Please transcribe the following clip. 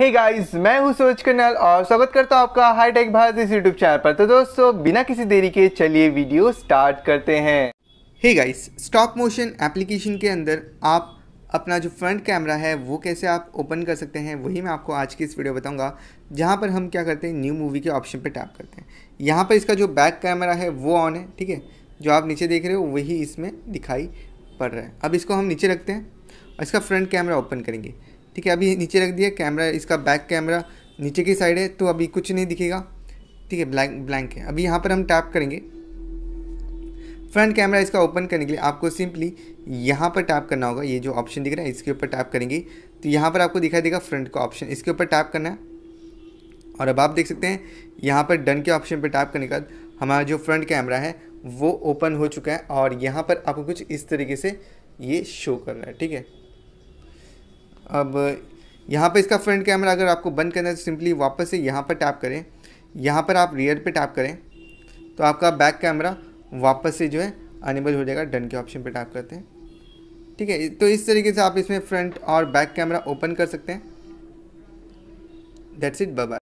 हे hey guys मैं हूं सूरज कनल और स्वागत करता हूं आपका हाईटेक भारत इस यूट्यूब चैनल पर तो दोस्तों बिना किसी देरी के चलिए वीडियो स्टार्ट करते हैं hey guys stop motion application के अंदर आप अपना जो फ्रंट कैमरा है वो कैसे आप ओपन कर सकते हैं वही मैं आपको आज की इस वीडियो बताऊंगा जहाँ पर हम क्या करते हैं न्यू मूवी के ऑप्शन पर टैप करते हैं यहाँ पर इसका जो बैक कैमरा है वो ऑन है ठीक है जो आप नीचे देख रहे हो वही इसमें दिखाई पड़ रहा है अब इसको हम नीचे रखते हैं और इसका फ्रंट कैमरा ओपन करेंगे ठीक है अभी नीचे रख दिया कैमरा इसका बैक कैमरा नीचे की साइड है तो अभी कुछ नहीं दिखेगा ठीक है ब्लैंक ब्लैंक है अभी यहाँ पर हम टैप करेंगे फ्रंट कैमरा इसका ओपन करने के लिए आपको सिंपली यहाँ पर टैप करना होगा ये जो ऑप्शन दिख रहा है इसके ऊपर टैप करेंगे तो यहाँ पर आपको दिखाई देगा फ्रंट का ऑप्शन इसके ऊपर टैप करना है और अब आप देख सकते हैं यहाँ पर डन के ऑप्शन पर टैप करने के बाद हमारा जो फ्रंट कैमरा है वो ओपन हो चुका है और यहाँ पर आपको कुछ इस तरीके से ये शो कर रहा है ठीक है अब यहाँ पर इसका फ्रंट कैमरा अगर आपको बंद करना है तो सिंपली वापस से यहाँ पर टैप करें यहाँ पर आप रियर पर टैप करें तो आपका बैक कैमरा वापस से जो है अनेबल हो जाएगा डन के ऑप्शन पर टैप करते हैं ठीक है तो इस तरीके से आप इसमें फ्रंट और बैक कैमरा ओपन कर सकते हैं दैट्स इट बाय